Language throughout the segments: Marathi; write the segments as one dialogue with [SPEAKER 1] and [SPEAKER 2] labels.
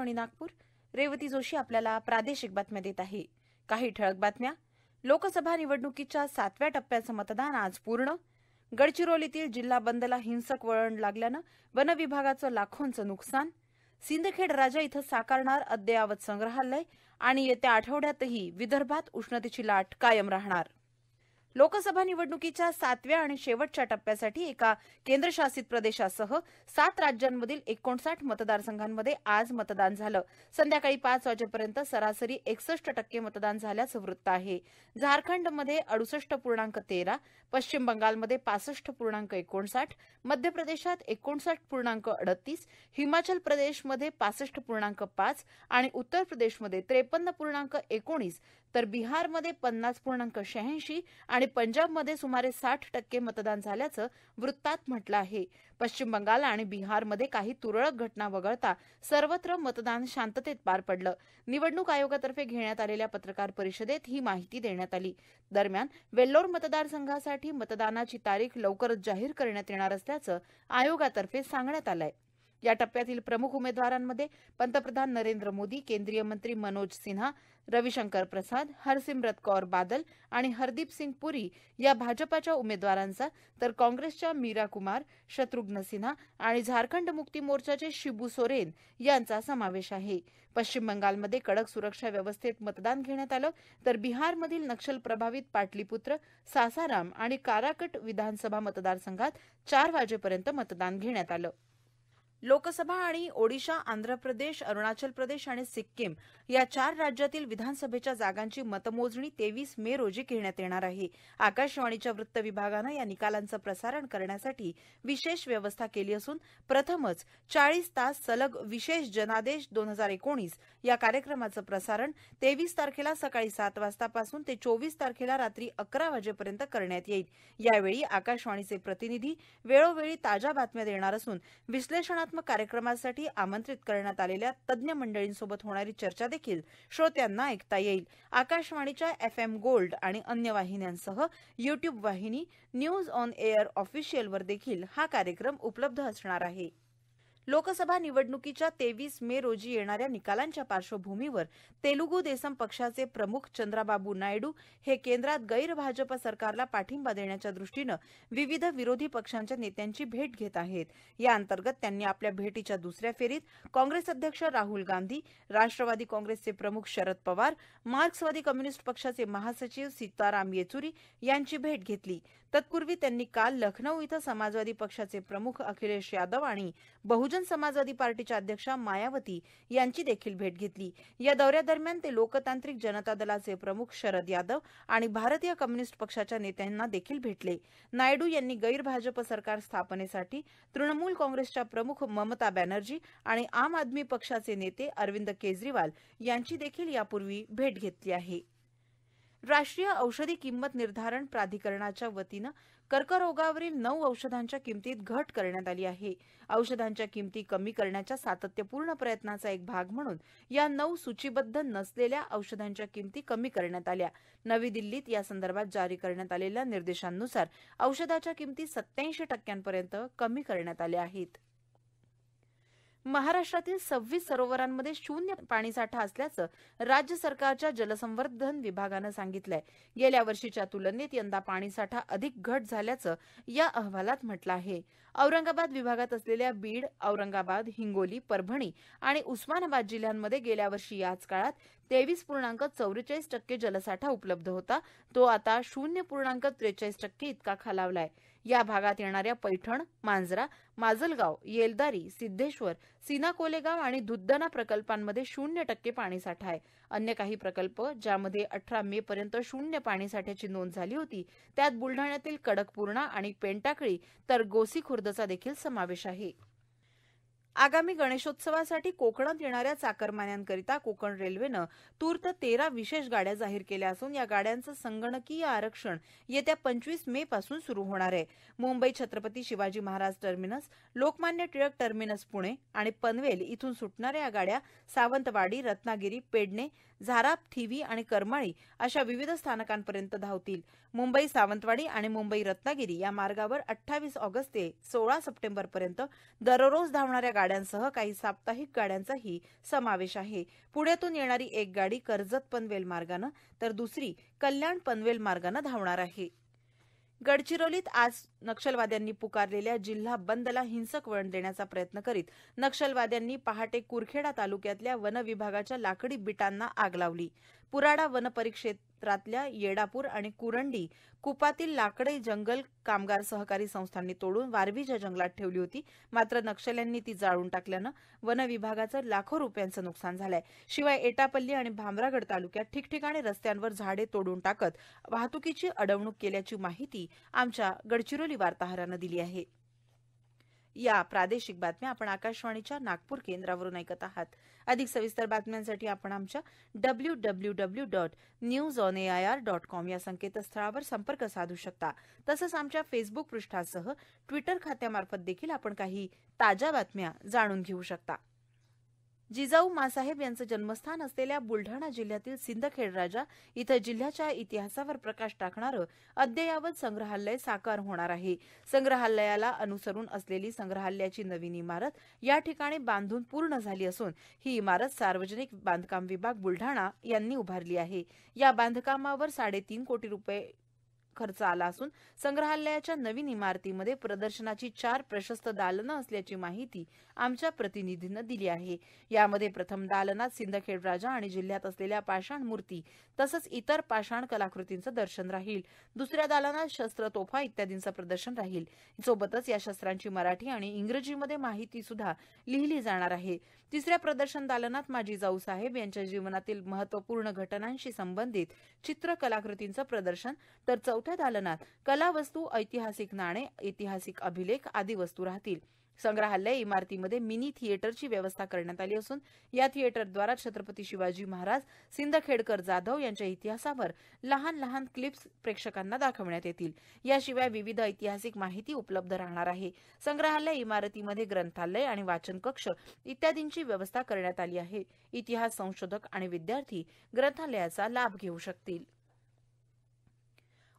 [SPEAKER 1] आकाशवाणी नागपूर रेवती जोशी आपल्याला प्रादेशिक बातम्या देत आहे काही ठळक बातम्या लोकसभा निवडणुकीच्या सातव्या टप्प्याचं मतदान आज पूर्ण गडचिरोलीतील जिल्हा बंदला हिंसक वळण लागल्यानं वनविभागाचं लाखोंचं नुकसान सिंदखेड राजा इथं साकारणार अद्ययावत संग्रहालय आणि येत्या आठवड्यातही विदर्भात उष्णतेची लाट कायम राहणार लोकसभा निवडणुकीच्या सातव्या आणि शेवटच्या टप्प्यासाठी एका केंद्रशासित प्रदेशासह सात राज्यांमधील एकोणसाठ मतदारसंघांमध्ये आज मतदान झालं संध्याकाळी पाच वाजेपर्यंत सरासरी एकसष्ट टक्के मतदान झाल्याचं वृत्त आहे झारखंडमध्ये अडुसष्ट पूर्णांक तेरा पश्चिम बंगालमध्ये पासष्ट पूर्णांक एकोणसाठ मध्य प्रदेशात एकोणसाठ पूर्णांक अडतीस हिमाचल प्रदेशमध्ये पासष्ट पूर्णांक पाच आणि उत्तर प्रदेशमध्ये त्रेपन्न पूर्णांक एकोणीस तर बिहारमध्ये पन्नास पूर्णांक शहाऐंशी आणि आणि पंजाबमध्ये सुमारे साठ टक्के मतदान झाल्याचं वृत्तात म्हटलं आहे पश्चिम बंगाल आणि बिहारमध्ये काही तुरळक घटना वगळता सर्वत्र मतदान शांततेत पार पडलं निवडणूक आयोगातर्फे घेण्यात आलेल्या पत्रकार परिषदेत ही माहिती देण्यात आली दरम्यान वेल्लोर मतदारसंघासाठी मतदानाची तारीख लवकरच जाहीर करण्यात येणार असल्याचं आयोगातर्फे सांगण्यात आलं आहे या टप्प्यातील प्रमुख उमेदवारांमध्ये पंतप्रधान नरेंद्र मोदी केंद्रीय मंत्री मनोज सिन्हा रविशंकर प्रसाद हरसिमरत कौर बादल आणि हरदीप सिंग पुरी या भाजपाच्या उमेदवारांचा तर काँग्रेसच्या मीरा कुमार शत्रुघ्न सिन्हा आणि झारखंड मुक्ती मोर्चाचे शिबू सोरेन यांचा समावेश आहे पश्चिम बंगालमध्ये कडक सुरक्षा व्यवस्थेत मतदान घेण्यात आलं तर बिहारमधील नक्षल प्रभावित पाटलीपुत्र सासाराम आणि काराकट विधानसभा मतदारसंघात चार वाजेपर्यंत मतदान घेण्यात आलं लोकसभा आणि ओडिशा आंध्र प्रदेश अरुणाचल प्रदेश आणि सिक्कीम या चार राज्यातील विधानसभेच्या जागांची मतमोजणी तेवीस मे रोजी घेण्यात येणार आहे आकाशवाणीच्या वृत्त विभागानं या निकालांचं प्रसारण करण्यासाठी विशेष व्यवस्था केली असून प्रथमच चाळीस तास सलग विशेष जनादेश दोन हजार एकोणीस या कार्यक्रमाचं प्रसारण तेवीस तारखेला सकाळी सात वाजतापासून ते चोवीस तारखेला रात्री अकरा वाजेपर्यंत करण्यात येईल यावेळी आकाशवाणीचे प्रतिनिधी वेळोवेळी ताज्या बातम्या देणार असून विश्लेषणात सकारात्मक कार्यक्रमासाठी आमंत्रित करण्यात आलेल्या तज्ज्ञ मंडळींसोबत होणारी चर्चा देखील श्रोत्यांना ऐकता येईल आकाशवाणीच्या एफएम गोल्ड आणि अन्य वाहिन्यांसह युट्यूब वाहिनी न्यूज ऑन एअर ऑफिशियलवर देखील हा कार्यक्रम उपलब्ध असणार आहे लोकसभा निवडणुकीच्या तेवीस मे रोजी येणाऱ्या निकालांच्या पार्श्वभूमीवर तेलुगू देसम पक्षाचे प्रमुख चंद्राबाबू नायडू हे केंद्रात गैर सरकारला पाठिंबा देण्याच्या दृष्टीनं विविध विरोधी पक्षांच्या नेत्यांची भेट घेत आहेत या अंतर्गत त्यांनी आपल्या भेटीच्या दुसऱ्या फेरीत काँग्रेस अध्यक्ष राहुल गांधी राष्ट्रवादी काँग्रेसचे प्रमुख शरद पवार मार्क्सवादी कम्युनिस्ट पक्षाचे महासचिव सीताराम येचुरी यांची भेट घेतली तत्पूर्वी त्यांनी काल लखनऊ इथं समाजवादी पक्षाचे प्रमुख अखिलेश यादव आणि बहुजन समाजवादी पार्टीच्या अध्यक्षा मायावती यांची देखील भेट घेतली या दौऱ्यादरम्यान ते लोकतांत्रिक जनता दलाचे प्रमुख शरद यादव आणि भारतीय कम्युनिस्ट पक्षाच्या नेत्यांना देखील भेटले नायडू यांनी गैरभाजप सरकार स्थापनेसाठी तृणमूल काँग्रेसच्या प्रमुख ममता बॅनर्जी आणि आम आदमी पक्षाचे नेते अरविंद केजरीवाल यांची देखील यापूर्वी भेट घेतली आहे राष्ट्रीय औषधी किंमत निर्धारण प्राधिकरणाच्या वतीनं कर्करोगावरील नऊ औषधांच्या किमतीत घट करण्यात आली आहे औषधांच्या किमती कमी करण्याच्या सातत्यपूर्ण प्रयत्नाचा एक भाग म्हणून या नऊ सूचीबद्ध नसलेल्या औषधांच्या किमती कमी करण्यात आल्या नवी दिल्लीत यासंदर्भात जारी करण्यात आलेल्या निर्देशांनुसार औषधाच्या किमती सत्याऐंशी टक्क्यांपर्यंत कमी करण्यात आल्या आहेत महाराष्ट्रातील सव्वीस सरोवरांमध्ये शून्य पाणीसाठा असल्याचं राज्य सरकारच्या जलसंवर्धन विभागानं सांगितलंय गेल्या वर्षीच्या तुलनेत यंदा पाणीसाठा अधिक घट झाल्याचं या अहवालात म्हटलं आहे औरंगाबाद विभागात असलेल्या बीड औरंगाबाद हिंगोली परभणी आणि उस्मानाबाद जिल्ह्यांमध्ये गेल्या वर्षी याच काळात तेवीस पूर्णांक चौवेचाळीस टक्के जलसाठा उपलब्ध होता तो आता शून्य पूर्णांक त्रेचाळीस टक्के इतका खालावलाय या भागात येणाऱ्या पैठण मांजरा माजलगाव येलदारी सिद्धेश्वर सीना कोलेगाव आणि धुद्दना प्रकल्पांमध्ये शून्य टक्के पाणीसाठा आहे अन्य काही प्रकल्प ज्यामध्ये अठरा मे पर्यंत शून्य पाणीसाठ्याची नोंद झाली होती त्यात बुलढाण्यातील कडकपूर्णा आणि पेंटाकळी तर गोसीखुर्दचा देखील समावेश आहे आगामी गणेशोत्सवासाठी कोकणात येणाऱ्या चाकरमान्यांकरिता कोकण रेल्वेनं तूर्त तेरा विशेष गाड्या जाहीर केल्या असून या गाड्यांचं संगणकीय आरक्षण येत्या पंचवीस मे पासून सुरू होणार आहे मुंबई छत्रपती शिवाजी महाराज टर्मिनस लोकमान्य टिळक टर्मिनस पुणे आणि पनवेल इथून सुटणाऱ्या या गाड्या सावंतवाडी रत्नागिरी पेडणे झाराप थिवी आणि करमाळी अशा विविध स्थानकांपर्यंत धावतील मुंबई सावंतवाडी आणि मुंबई रत्नागिरी या मार्गावर अठ्ठावीस ऑगस्ट ते सोळा सप्टेंबरपर्यंत दररोज धावणाऱ्या गाड्यांसह काही साप्ताहिक गाड्यांचाही समावेश आहे पुण्यातून येणारी एक गाडी कर्जत पनवेल मार्गानं तर दुसरी कल्याण पनवेल मार्गानं धावणार आहे गडचिरोलीत आज नक्षलवाद्यांनी पुकारलेल्या जिल्हा बंदला हिंसक वळण देण्याचा प्रयत्न करीत नक्षलवाद्यांनी पहाटे कुरखेडा तालुक्यातल्या वन विभागाच्या लाकडी बिटांना आग लावली वन वनपरिक्षेत्र क्षेत्रातल्या येडापूर आणि कुरंडी कुपातील लाकडे जंगल कामगार सहकारी संस्थांनी तोडून वारवीच्या जंगलात ठेवली होती मात्र नक्षल्यांनी ती जाळून टाकल्यानं वन विभागाचं लाखो रुपयांचं नुकसान झालंय शिवाय एटापल्ली आणि भामरागड तालुक्यात ठिकठिकाणी रस्त्यांवर झाडे तोडून टाकत वाहतुकीची अडवणूक केल्याची माहिती आमच्या गडचिरोली वार्ताहरानं दिली आहे या प्रादेशिक बातम्या आपण आकाशवाणीच्या नागपूर केंद्रावरून ऐकत आहात अधिक सविस्तर बातम्यांसाठी आपण आमच्या W W W dot news on air dot com या संकेतस्थळावर संपर्क साधू शकता तसंच आमच्या फेसबुक पृष्ठासह ट्विटर खात्यामार्फत देखील आपण काही ताज्या बातम्या जाणून घेऊ शकता जिजाऊ मासाहेब यांचं जन्मस्थान असलेल्या बुलढाणा जिल्ह्यातील राजा इथं जिल्ह्याच्या इतिहासावर प्रकाश टाकणारं अद्ययावत संग्रहालय साकार होणार आहे संग्रहालयाला अनुसरून असलेली संग्रहालयाची नवीन इमारत या ठिकाणी बांधून पूर्ण झाली असून ही इमारत सार्वजनिक बांधकाम विभाग बुलढाणा यांनी उभारली आहे या बांधकामावर साडेतीन कोटी रुपये खर्च आला असून संग्रहालयाच्या नवीन इमारतीमध्ये प्रदर्शनाची चार प्रशस्त दालनं असल्याची माहिती आमच्या प्रतिनिधीनं दिली आहे यामध्ये प्रथम दालनात सिंदखेड राजा आणि जिल्ह्यात असलेल्या पाषाण मूर्ती तसंच इतर पाषाण कलाकृतींचं दर्शन राहील दुसऱ्या दालनात शस्त्र तोफा इत्यादींचं प्रदर्शन राहील सोबतच या शस्त्रांची मराठी आणि इंग्रजीमध्ये माहिती सुद्धा लिहिली जाणार आहे तिसऱ्या प्रदर्शन दालनात माजी जाऊ साहेब यांच्या जीवनातील महत्वपूर्ण घटनांशी संबंधित चित्र कलाकृतींचं प्रदर्शन तर चौथ्या दालनात कलावस्तू ऐतिहासिक नाणे ऐतिहासिक अभिलेख आदी वस्तू राहतील संग्रहालय इमारतीमध्ये मिनी थिएटरची व्यवस्था करण्यात आली असून या थिएटरद्वारा छत्रपती शिवाजी महाराज सिंदखेडकर जाधव यांच्या इतिहासावर लहान लहान क्लिप्स प्रेक्षकांना दाखवण्यात येतील याशिवाय विविध ऐतिहासिक माहिती उपलब्ध राहणार आहे संग्रहालय इमारतीमध्ये ग्रंथालय आणि वाचन कक्ष इत्यादींची व्यवस्था करण्यात आली आहे इतिहास संशोधक आणि विद्यार्थी ग्रंथालयाचा लाभ घेऊ शकतील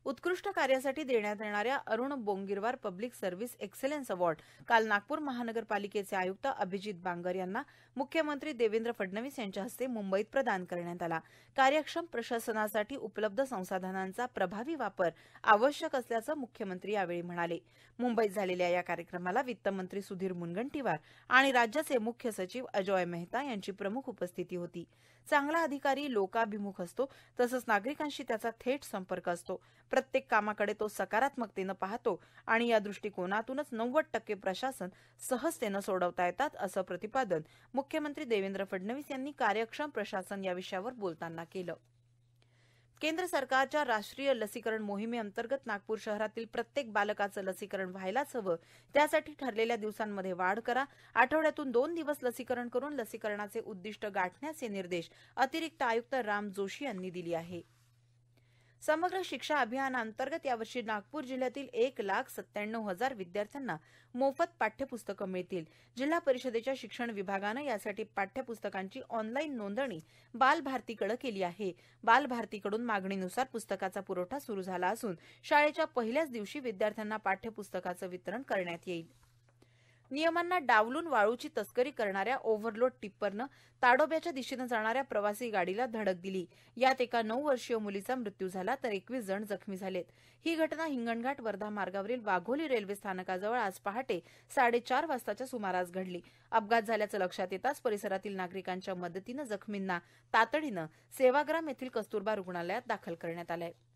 [SPEAKER 1] उत्कृष्ट कार्यासाठी देण्यात येणाऱ्या Arun Bongirwar public service excellence award काल नागपूर महानगरपालिकेचे आयुक्त अभिजीत बांगर यांना मुख्यमंत्री देवेंद्र फडणवीस यांच्या हस्ते मुंबईत प्रदान करण्यात आला कार्यक्षम प्रशासनासाठी उपलब्ध संसाधनांचा प्रभावी वापर आवश्यक असल्याचं मुख्यमंत्री यावेळी म्हणाले मुंबईत झालेल्या या कार्यक्रमाला वित्तमंत्री सुधीर मुनगंटीवार आणि राज्याचे मुख्य सचिव अजोय मेहता यांची प्रमुख उपस्थिती होती चांगला अधिकारी लोकाभिमुख असतो तसंच नागरिकांशी त्याचा थेट संपर्क असतो प्रत्येक कामाकडे तो सकारात्मकतेनं पाहतो आणि या दृष्टिकोनातूनच नव्वद टक्के प्रशासन सहजतेनं सोडवता येतात असं प्रतिपादन मुख्यमंत्री देवेंद्र फडणवीस यांनी कार्यक्षम प्रशासन या विषयावर बोलताना केलं केंद्र सरकारच्या राष्ट्रीय लसीकरण मोहिमेअंतर्गत नागपूर शहरातील प्रत्येक बालकाचं लसीकरण व्हायलाच हवं त्यासाठी ठरलेल्या दिवसांमध्ये वाढ करा आठवड्यातून दोन दिवस लसीकरण करून लसीकरणाचे उद्दिष्ट गाठण्याचे निर्देश अतिरिक्त आयुक्त राम जोशी यांनी दिली आहे समग्र शिक्षा अभियानांतर्गत यावर्षी नागपूर जिल्ह्यातील एक लाख सत्त्याण्णव हजार विद्यार्थ्यांना मोफत पाठ्यपुस्तकं मिळतील जिल्हा परिषदेच्या शिक्षण विभागानं यासाठी पाठ्यपुस्तकांची ऑनलाईन नोंदणी बालभारतीकडे केली आहे बालभारतीकडून मागणीनुसार पुस्तकाचा पुरवठा सुरू झाला असून शाळेच्या पहिल्याच दिवशी विद्यार्थ्यांना पाठ्यपुस्तकाचं वितरण करण्यात येईल नियमांना डावलून वाळूची तस्करी करणाऱ्या ओव्हरलोड टिप्परनं ताडोब्याच्या दिशेनं जाणाऱ्या प्रवासी गाडीला धडक दिली यात एका नऊ वर्षीय मुलीचा मृत्यू झाला तर एकवीस जण जखमी झालेत ही घटना हिंगणघाट वर्धा मार्गावरील वाघोली रेल्वे स्थानकाजवळ आज पहाटे साडेचार वाजताच्या सुमारास घडली अपघात झाल्याचं लक्षात येताच परिसरातील नागरिकांच्या मदतीनं जखमींना तातडीनं सेवाग्राम येथील कस्तुरबा रुग्णालयात दाखल करण्यात आलं आहे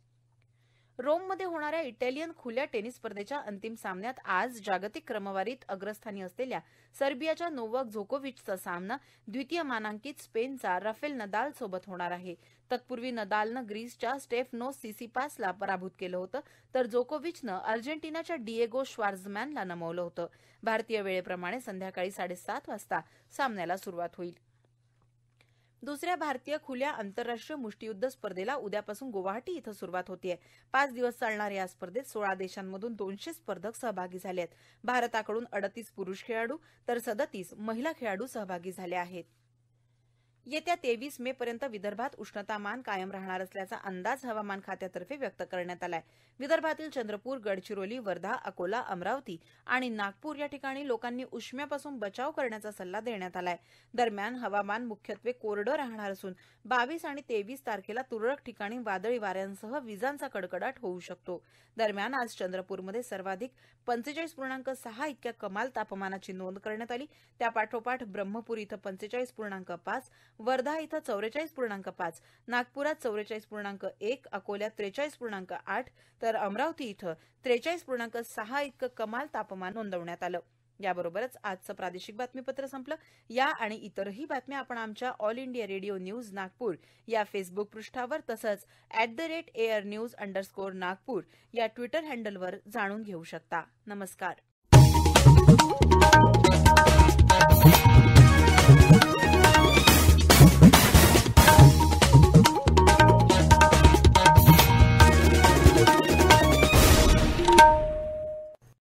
[SPEAKER 1] रोममध्ये होणाऱ्या इटालियन खुल्या टेनिस स्पर्धेच्या अंतिम सामन्यात आज जागतिक क्रमवारीत अग्रस्थानी असलेल्या सर्बियाच्या नोवक जोकोविचचा सामना द्वितीय मानांकित स्पेनचा राफेल नदाल सोबत होणार आहे तत्पूर्वी नदालनं ग्रीसच्या स्टेफनो सिसिपासला पराभूत केलं होतं तर जोकोविचनं अर्जेंटिनाच्या डिएगो श्वार्झमॅनला नमवलं होतं भारतीय वेळेप्रमाणे संध्याकाळी साडेसात वाजता सामन्याला सुरुवात होईल दुसऱ्या भारतीय खुल्या आंतरराष्ट्रीय मुष्टीयुद्ध स्पर्धेला उद्यापासून गुवाहाटी इथं सुरुवात होत आहे पाच दिवस चालणाऱ्या या स्पर्धेत सोळा देशांमधून दोनशे स्पर्धक सहभागी झाले आहेत भारताकडून अडतीस पुरुष खेळाडू तर सदतीस महिला खेळाडू सहभागी झाले आहेत येत्या तेवीस मे पर्यंत विदर्भात उष्णतामान कायम राहणार असल्याचा अंदाज हवामान खात्यातर्फे व्यक्त करण्यात आलाय विदर्भातील चंद्रपूर गडचिरोली वर्धा अकोला अमरावती आणि नागपूर या ठिकाणी लोकांनी उष्म्यापासून बचाव करण्याचा सल्ला देण्यात आलाय दरम्यान हवामान मुख्यत्वे कोरडं राहणार असून बावीस आणि तेवीस तारखेला तुरळक ठिकाणी वादळी वाऱ्यांसह विजांचा कडकडाट होऊ शकतो दरम्यान आज चंद्रपूरमध्ये सर्वाधिक पंचेचाळीस पूर्णांक सहा इतक्या कमाल तापमानाची नोंद करण्यात आली त्यापाठोपाठ ब्रह्मपूर इथं पंचेचाळीस पूर्णांक पाच वर्धा इथं चौवेचाळीस पूर्णांक पाच नागपुरात चौवेचाळीस पूर्णांक एक अकोल्यात त्रेचाळीस पूर्णांक आठ तर अमरावती इथं त्रेचाळीस पूर्णांक सहा इतकं कमाल तापमान नोंदवण्यात आलं याबरोबरच आजचं प्रादेशिक बातमीपत्र संपलं या आणि इतरही बातम्या आपण आमच्या All India Radio news Nagpur या फेसबुक पृष्ठावर तसंच at the rate air news underscore Nagpur या ट्विटर हँडलवर जाणून घेऊ शकता नमस्कार